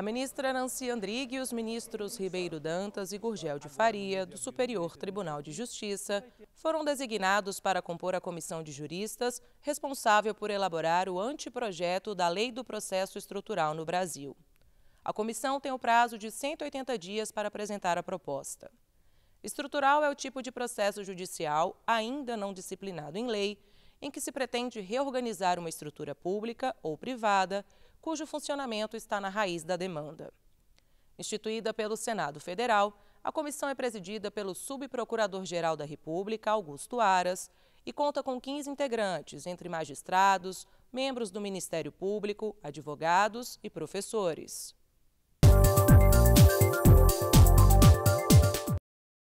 A ministra Nancy Andrighi e os ministros Ribeiro Dantas e Gurgel de Faria, do Superior Tribunal de Justiça, foram designados para compor a comissão de juristas responsável por elaborar o anteprojeto da Lei do Processo Estrutural no Brasil. A comissão tem o prazo de 180 dias para apresentar a proposta. Estrutural é o tipo de processo judicial, ainda não disciplinado em lei, em que se pretende reorganizar uma estrutura pública ou privada cujo funcionamento está na raiz da demanda. Instituída pelo Senado Federal, a comissão é presidida pelo Subprocurador-Geral da República, Augusto Aras, e conta com 15 integrantes, entre magistrados, membros do Ministério Público, advogados e professores.